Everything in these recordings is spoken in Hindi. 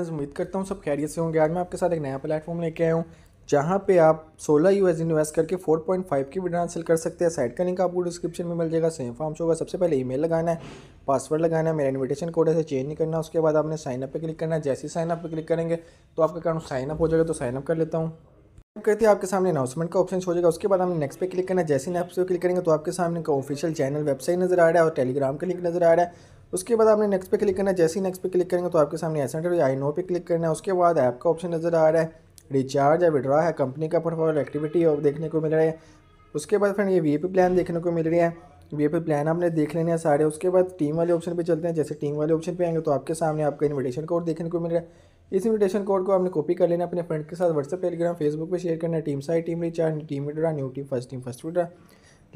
उम्मीद करता हूँ सब खैरियत से होंगे आज मैं आपके साथ एक नया प्लेटफॉर्म लेके आया हूँ जहाँ पे आप 16 यूएस इन्वेस्ट करके 4.5 की विड्रांस सेल कर सकते हैं साइड का लिंक आपको डिस्क्रिप्शन में मिल जाएगा सेम फॉर्म्स होगा सबसे पहले ईमेल लगाना है पासवर्ड लगाना है मेरा इन्विटेशन कोड है चेंज नहीं करना उसके बाद आपने साइनअप पर क्लिक करना है जैसे ही साइनअप पर क्लिक करेंगे तो आपका अकाउंट साइनअप हो जाएगा तो साइनअप कर लेता हूँ करते हैं आपके सामने अनाउंसमेंट का ऑप्शन हो जाएगा उसके बाद हमने नेक्स्ट पे क्लिक करना है जैसे नेक्स्ट पे क्लिक करेंगे तो आपके सामने का ऑफिशियल चैनल वेबसाइट नजर आ रहा है और टेलीग्राम का लिंक नजर आ रहा है उसके बाद आपने नेक्स्ट पे क्लिक करना है जैसे ही नेक्स्ट पे क्लिक करेंगे तो आपके सामने ऐसा और आई नो पे क्लिक करना है उसके बाद ऐप का ऑप्शन नज़र आ रहा है रिचार्ज या विड्रा है कंपनी का पोर्टफोलियो एक्टिविटी देखने को मिल रहा है उसके बाद फ्रेंड ये वी प्लान देखने को मिल रही है वी प्लान आपने देख लेने हैं सारे उसके बाद टीम वाले ऑप्शन पर चलते हैं जैसे टीम वाले ऑप्शन पर आएंगे तो आपके सामने आपका इनविटेशन कोड देखने को मिल रहा है इस इन्विटेशन कोड को आपने कॉपी कर लेना अपने फ्रेंड के साथ व्हाट्सएप टेलीग्राम फेसबुक पर शेयर करना है team side team recharge team withdraw new team first team first withdraw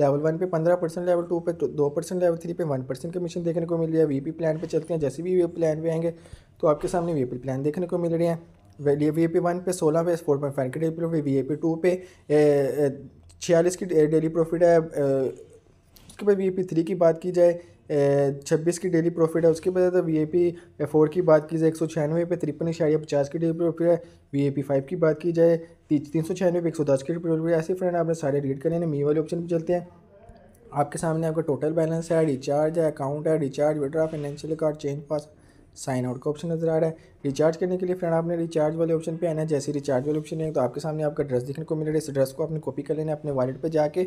level one पे पंद्रह परसेंट लेवल टू पे दो परसेंट लेवल थ्री पे वन परसेंट कमीशन देखने को मिल रही है वी पी प्लान पे चलते हैं जैसे भी वी पी प्लान पे आएंगे तो आपके सामने वी पी प्लान देखने को मिल रहे हैं वी पी वन पे सोलह पे फोर पॉइंट फाइव की daily profit V A P two पे छियालीस की डेली प्रॉफिट है उसके बाद वी पी थ्री की बात की जाए छब्बीस की डेली प्रॉफिट है उसके बाद वी ए पी फोर की बात की जाए एक सौ छियानवे पे तिरपन इशारिया पचास की डेली प्रॉफिट है वी ए पी फाइव की बात की जाए तीन सौ छियानवे पे एक सौ दस की प्रॉफिट ऐसे फ्रेंड आपने सारे रीड करें मी वाले ऑप्शन पर चलते हैं आपके सामने आपका टोटल बैलेंस है रिचार्ज है अकाउंट है recharge withdraw financial card change pass sign out का ऑप्शन नजर आ रहा है रिचार्ज करने के लिए फ्रेंड आपने रिचार्ज वाले ऑप्शन पे आना है जैसे रिचार्ज वाले ऑप्शन है तो आपके सामने आपका एड्रेस देखने को मिल रहा है इस एड्रेस को आपने कॉपी कर लेना है अपने वॉलेट पर जाके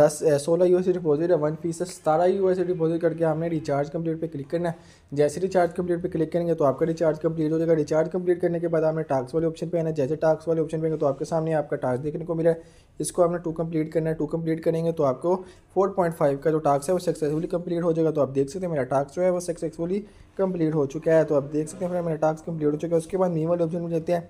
दस सोलह यू डिपॉजिट है वन फीसद सतारह यू डिपॉजिट करके आपने रिचार्ज कम्प्लीट पर क्लिक करना है जैसे रिचार्ज कम्प्लीट पर क्लिक करेंगे तो आपका रिचार्ज कम्प्लीट हो जाएगा रिचार्ज कम्प्लीट करने के बाद आपने टास्क वाले ऑप्शन पर आना है जैसे टास्क वाले ऑप्शन पर तो आपके सामने आपका टास्क देखने को मिला है इसको आपने टू कंप्लीट करना है टू कंप्लीट करेंगे तो आपको फाइव का जो टास्क है वो सक्सेसफुली कंप्लीट हो जाएगा तो आप देख सकते हैं मेरा टास्क जो है वो सक्सेसफुली कंप्लीट हो चुका चुका है तो आप देख सकते हैं फ्रेंड मेरा टास्क कम्प्लीट हो चुका है उसके बाद मी वाले ऑप्शन में जाते हैं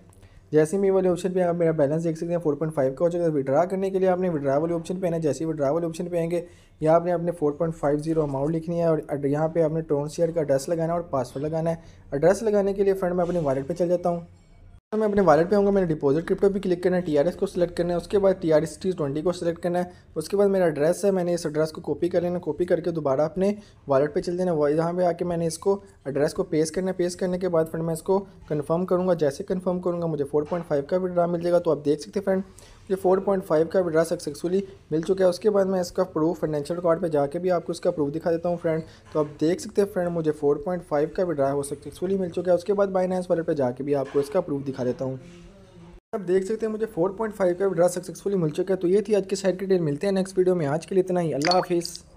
जैसे मी वाले ऑप्शन पे आप मेरा बैलेंस देख सकते हैं फोर पॉइंट फाइव का हो चुका है विड्रा करने के लिए आपने विड्रा वाले ऑप्शन पे आना जैसे ही विड्रा वाले ऑप्शन पे आएंगे यहाँ आपने अपने four point five zero amount लिखनी है और यहाँ पर आपने टोन शेयर का एड्रेस लगाना है और पासवर्ड लगाना है एड्रेस लगाने के लिए फ्रेंड मैं अपने वालेट पर चल जाता हूँ तो मैं अपने वॉलेट पे आऊँगा मैंने डिपॉजिट क्रिप्टो भी क्लिक करना है टीआरएस को सिलेक्ट करना है उसके बाद T R S T twenty को सिलेक्ट करना है उसके बाद मेरा एड्रेस है मैंने इस एड्रेस को कॉपी कर लेना कॉपी करके दोबारा अपने वॉलेट पे चल देना यहाँ पे आके मैंने इसको एड्रेस को पेस करना है पेस्ट करने के बाद फ्रेंड मैं इसको कन्फर्म करूँगा जैसे कन्फर्म करूँगा मुझे फोर पॉइंट फाइव का विड्रा मिल जाएगा तो आप देख सकते फ्रेंड ये 4.5 का विड्रा सक्सेसफुली मिल चुका है उसके बाद मैं इसका प्रूफ फाइनेंशियल रिकॉर्ड पे जाके भी आपको इसका प्रूफ दिखा देता हूँ फ्रेंड तो आप देख सकते हैं फ्रेंड मुझे 4.5 का विड्रा वो सक्सेसफुली मिल चुका है उसके बाद बाइनेंस वाले पे जाके भी आपको इसका प्रूफ दिखा देता हूँ आप देख सकते हैं मुझे 4.5 का विड्रा सक्सेसफुली मिल चुका है तो ये थी आज की साइड की डिटेल मिलते हैं नेक्स्ट वीडियो में आज के लिए इतना ही अल्लाह हाफिज़